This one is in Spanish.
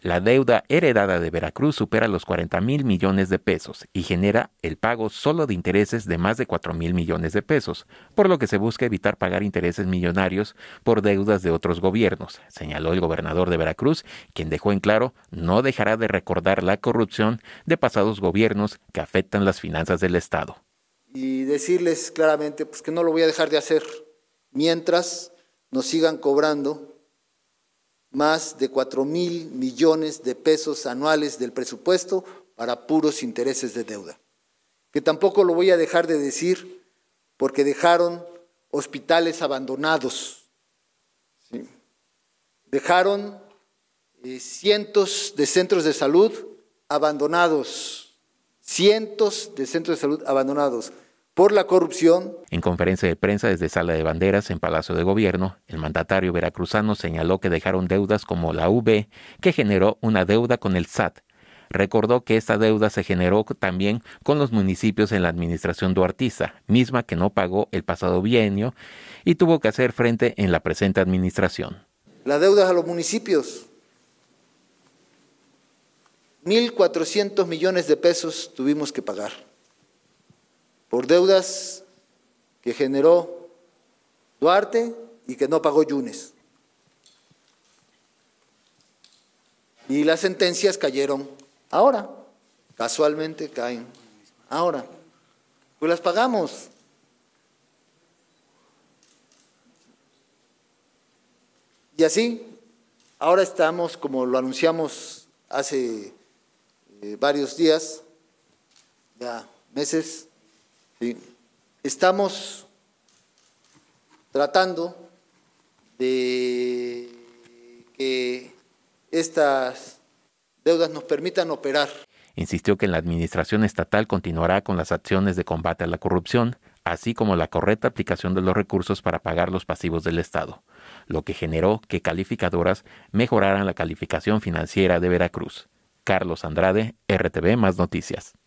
La deuda heredada de Veracruz supera los 40 mil millones de pesos y genera el pago solo de intereses de más de 4 mil millones de pesos, por lo que se busca evitar pagar intereses millonarios por deudas de otros gobiernos, señaló el gobernador de Veracruz, quien dejó en claro no dejará de recordar la corrupción de pasados gobiernos que afectan las finanzas del Estado. Y decirles claramente pues, que no lo voy a dejar de hacer mientras nos sigan cobrando más de cuatro mil millones de pesos anuales del presupuesto para puros intereses de deuda. Que tampoco lo voy a dejar de decir porque dejaron hospitales abandonados, dejaron eh, cientos de centros de salud abandonados, cientos de centros de salud abandonados por la corrupción. En conferencia de prensa desde Sala de Banderas en Palacio de Gobierno, el mandatario veracruzano señaló que dejaron deudas como la UB, que generó una deuda con el SAT. Recordó que esta deuda se generó también con los municipios en la administración duartista, misma que no pagó el pasado bienio y tuvo que hacer frente en la presente administración. Las deudas a los municipios. 1.400 millones de pesos tuvimos que pagar por deudas que generó Duarte y que no pagó Yunes. Y las sentencias cayeron ahora, casualmente caen ahora. Pues las pagamos. Y así, ahora estamos, como lo anunciamos hace eh, varios días, ya meses, Estamos tratando de que estas deudas nos permitan operar. Insistió que la administración estatal continuará con las acciones de combate a la corrupción, así como la correcta aplicación de los recursos para pagar los pasivos del Estado, lo que generó que calificadoras mejoraran la calificación financiera de Veracruz. Carlos Andrade, RTV Más Noticias.